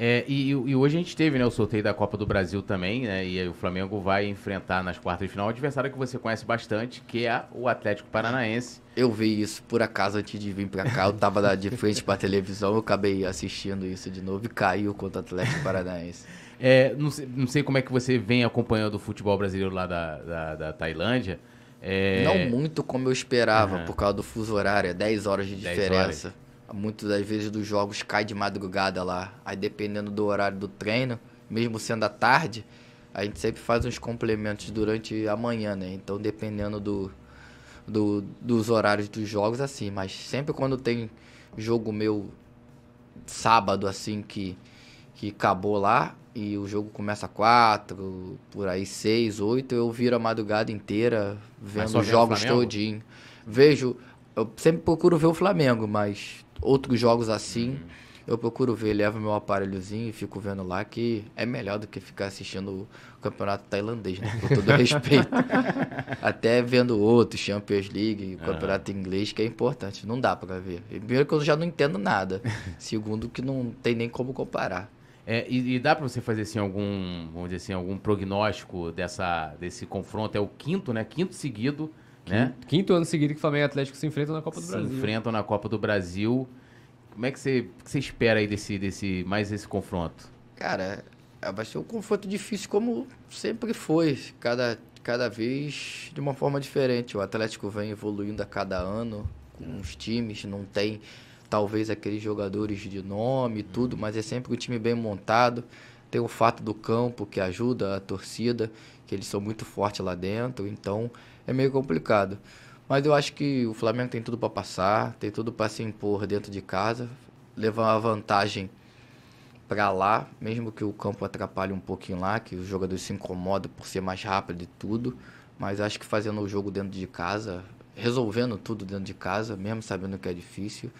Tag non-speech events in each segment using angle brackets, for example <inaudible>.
É, e, e, hoje a gente teve né, o sorteio da Copa do Brasil também, né? E o Flamengo vai enfrentar nas quartas de final um adversário que você conhece bastante, que é o Atlético Paranaense. Eu vi isso por acaso antes de vir pra cá. Eu tava de frente pra televisão, eu acabei assistindo isso de novo e caiu contra o Atlético Paranaense. É, não, sei, não, sei, como é que você vem acompanhando o futebol brasileiro lá da, da, da Tailândia. É... Não muito como eu esperava, uhum. por causa do fuso horário, é 10 horas de diferença. Horas. Muitas das vezes dos jogos cai de madrugada lá. Aí dependendo do horário do treino, mesmo sendo à tarde, a gente sempre faz uns complementos durante a manhã, né? Então dependendo do, do dos horários dos jogos, assim. Mas sempre quando tem jogo meu sábado, assim, que, que acabou lá, e o jogo começa quatro, por aí seis, oito, eu viro a madrugada inteira vendo os jogos todinho. Vejo, eu sempre procuro ver o Flamengo, mas outros jogos assim, eu procuro ver, levo meu aparelhozinho e fico vendo lá, que é melhor do que ficar assistindo o campeonato tailandês, né? Com todo <laughs> respeito. Até vendo outros, Champions League, é. campeonato inglês, que é importante. Não dá para ver. Primeiro que eu já não entendo nada. <laughs> Segundo que não tem nem como comparar. É, e, e, dá para você fazer assim algum, vamos dizer assim, algum prognóstico dessa, desse confronto? É o quinto, né? Quinto seguido né? Quinto ano seguido que Flamengo e Atlético se enfrentam na Copa do se Brasil. Se enfrentam na Copa do Brasil. Como é que você, que você espera aí desse, desse, mais esse confronto? Cara, é, vai ser um confronto difícil como sempre foi. Cada, cada vez de uma forma diferente. O Atlético vem evoluindo a cada ano com os times, não tem talvez aqueles jogadores de nome e tudo, uhum. mas é sempre um time bem montado. Tem o fato do campo que ajuda a torcida, que eles são muito fortes lá dentro, então é meio complicado. Mas eu acho que o Flamengo tem tudo para passar, tem tudo para se impor dentro de casa, levar a vantagem para lá, mesmo que o campo atrapalhe um pouquinho lá, que os jogadores se incomodam por ser mais rápido e tudo, mas acho que fazendo o jogo dentro de casa, resolvendo tudo dentro de casa, mesmo sabendo que é difícil,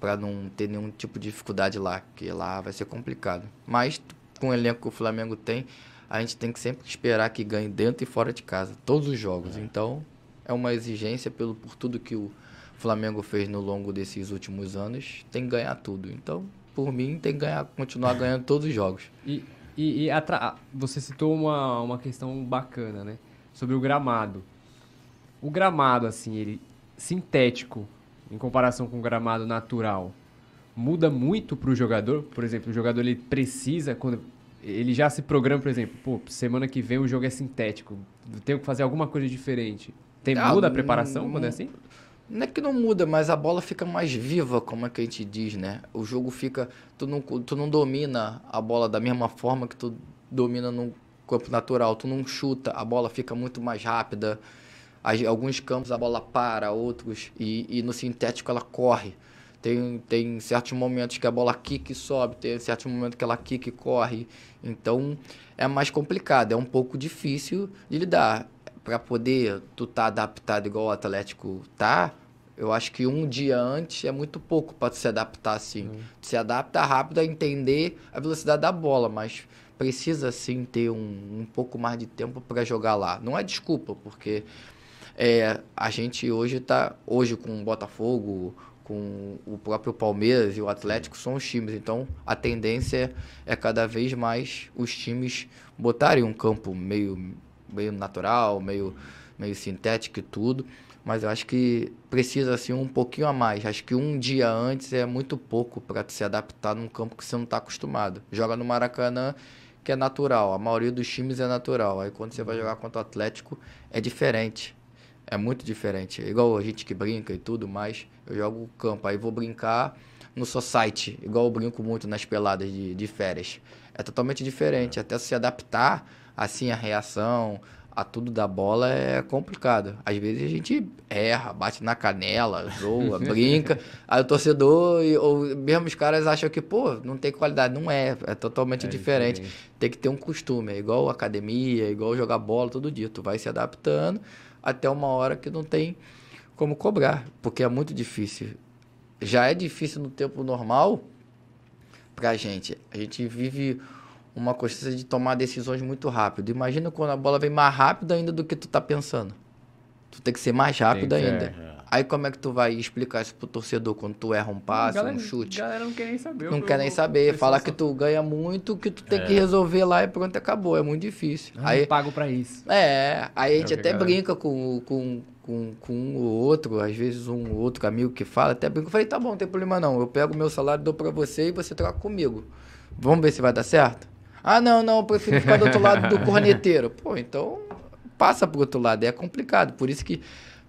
para não ter nenhum tipo de dificuldade lá, que lá vai ser complicado. Mas com o elenco que o Flamengo tem, a gente tem que sempre esperar que ganhe dentro e fora de casa, todos os jogos. É. Então, é uma exigência pelo por tudo que o Flamengo fez no longo desses últimos anos, tem que ganhar tudo. Então, por mim, tem que ganhar, continuar <laughs> ganhando todos os jogos. E, e, e atra... você citou uma, uma questão bacana, né? Sobre o gramado. O gramado, assim, ele sintético, em comparação com o gramado natural, muda muito para o jogador? Por exemplo, o jogador ele precisa, quando ele já se programa, por exemplo, pô, semana que vem o jogo é sintético, tenho que fazer alguma coisa diferente. Tem, ah, muda a hum, preparação não, quando é assim? Não é que não muda, mas a bola fica mais viva, como é que a gente diz, né? O jogo fica. Tu não, tu não domina a bola da mesma forma que tu domina no campo natural. Tu não chuta, a bola fica muito mais rápida. alguns campos a bola para, outros. E, e no sintético ela corre. Tem, tem certos momentos que a bola kick sobe, tem certos momentos que ela kick corre. Então é mais complicado, é um pouco difícil de lidar. Para poder tu tá adaptado igual o Atlético tá, eu acho que um dia antes é muito pouco para se adaptar assim. Uhum. Se adapta rápido a entender a velocidade da bola, mas precisa sim ter um, um pouco mais de tempo para jogar lá. Não é desculpa, porque é, a gente hoje tá hoje com o Botafogo, com o próprio Palmeiras e o Atlético são os times. Então a tendência é cada vez mais os times botarem um campo meio, meio natural, meio, meio sintético e tudo. Mas eu acho que precisa assim um pouquinho a mais. Acho que um dia antes é muito pouco para se adaptar num campo que você não está acostumado. Joga no Maracanã que é natural. A maioria dos times é natural. Aí quando você vai jogar contra o Atlético é diferente. É muito diferente. É igual a gente que brinca e tudo mais, eu jogo campo, aí vou brincar no society, igual eu brinco muito nas peladas de, de férias. É totalmente diferente. É. Até se adaptar, assim, a reação, a tudo da bola é complicado. Às vezes a gente erra, bate na canela, zoa, <laughs> brinca. Aí o torcedor, ou mesmo os caras acham que, pô, não tem qualidade. Não é, é totalmente é diferente. Tem que ter um costume, é igual academia, é igual jogar bola todo dia. Tu vai se adaptando até uma hora que não tem como cobrar, porque é muito difícil. Já é difícil no tempo normal para a gente. A gente vive uma consciência de tomar decisões muito rápido. Imagina quando a bola vem mais rápida ainda do que tu tá pensando. Tu tem que ser mais rápido ainda. É, é. Aí como é que tu vai explicar isso pro torcedor quando tu erra um passe, galera, um chute? A galera não quer nem saber. Não quer nem saber. Fala que tu ganha muito, que tu tem é. que resolver lá e pronto, acabou. É muito difícil. Ah, eu aí pago para isso. É, aí a é gente até galera... brinca com, com, com, com um ou outro, às vezes um outro amigo que fala, até brinca. Eu falei, tá bom, não tem problema não. Eu pego meu salário, dou para você e você troca comigo. Vamos ver se vai dar certo? Ah, não, não, eu prefiro ficar do outro lado do <laughs> corneteiro. Pô, então passa pro outro lado. É complicado. Por isso que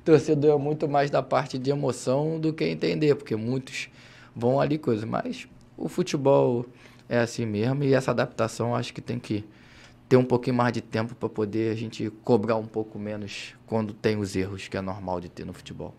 torcedor é muito mais da parte de emoção do que entender, porque muitos vão ali coisas. Mas o futebol é assim mesmo e essa adaptação acho que tem que ter um pouquinho mais de tempo para poder a gente cobrar um pouco menos quando tem os erros que é normal de ter no futebol.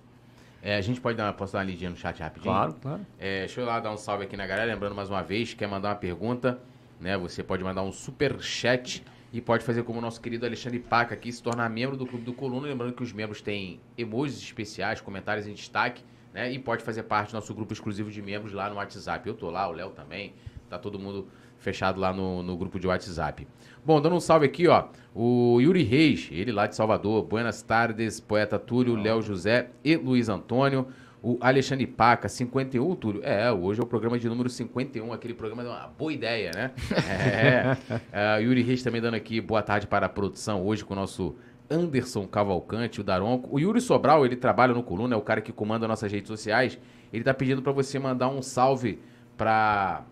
É, a gente pode dar, posso dar uma lidinha no chat rapidinho? Claro, claro. É, deixa eu lá dar um salve aqui na galera. Lembrando mais uma vez, quer mandar uma pergunta, né? Você pode mandar um super chat e pode fazer como o nosso querido Alexandre Paca aqui, se tornar membro do Clube do Coluna. Lembrando que os membros têm emojis especiais, comentários em destaque, né? E pode fazer parte do nosso grupo exclusivo de membros lá no WhatsApp. Eu tô lá, o Léo também. Tá todo mundo fechado lá no, no grupo de WhatsApp. Bom, dando um salve aqui, ó. O Yuri Reis, ele lá de Salvador. Buenas tardes, poeta Túlio, Léo José e Luiz Antônio. O Alexandre Paca, 51, Túlio? É, hoje é o programa de número 51, aquele programa é uma boa ideia, né? <laughs> É. uh, Yuri Reis também dando aqui boa tarde para a produção hoje com o nosso Anderson Cavalcante, o Daronco. O Yuri Sobral, ele trabalha no Coluna, é o cara que comanda nossas redes sociais. Ele está pedindo para você mandar um salve para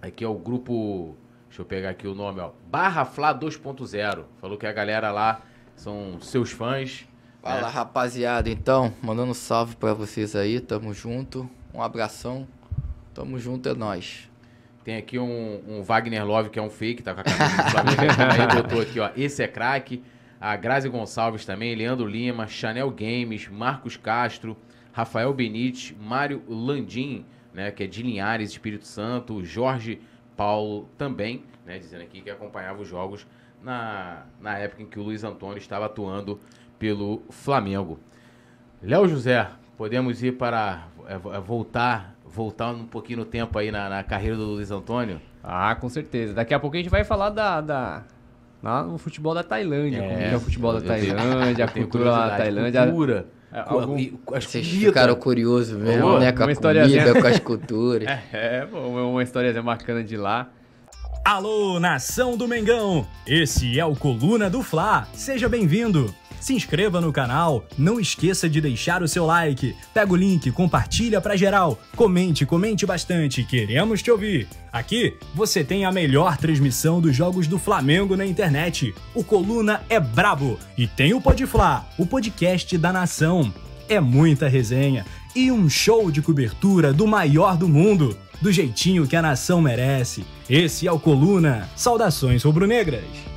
aqui é o grupo, deixa eu pegar aqui o nome, ó, Barra Fla 2.0. Falou que a galera lá são seus fãs Fala, é. rapaziada. Então, mandando um salve para vocês aí. Tamo junto. Um abração. Tamo junto, é nós. Tem aqui um, um, Wagner Love, que é um fake, tá com a camisa do Flamengo. <laughs> Né? aí botou aqui, ó. Esse é craque. A Grazi Gonçalves também, Leandro Lima, Chanel Games, Marcos Castro, Rafael Benite, Mário Landim, né, que é de Linhares, Espírito Santo, Jorge Paulo também, né, dizendo aqui que acompanhava os jogos na, na época em que o Luiz Antônio estava atuando pelo Flamengo. Léo José, podemos ir para é, voltar, voltar um pouquinho no tempo aí na, na, carreira do Luiz Antônio? Ah, com certeza. Daqui a pouco a gente vai falar da, da no futebol da Tailândia, é, como é o futebol da Tailândia, a <laughs> cultura da Tailândia. Cultura. É, algum... Vocês ficaram curiosos mesmo, Pô, né? Com a comida, com as culturas. <laughs> É, é, é uma história bacana de lá. Alô, nação do Mengão! Esse é o Coluna do Fla. Seja bem-vindo! se inscreva no canal, não esqueça de deixar o seu like, pega o link, compartilha pra geral, comente, comente bastante, queremos te ouvir. Aqui você tem a melhor transmissão dos jogos do Flamengo na internet. O Coluna é brabo e tem o Podfla, o podcast da nação. É muita resenha e um show de cobertura do maior do mundo, do jeitinho que a nação merece. Esse é o Coluna. Saudações rubro-negras.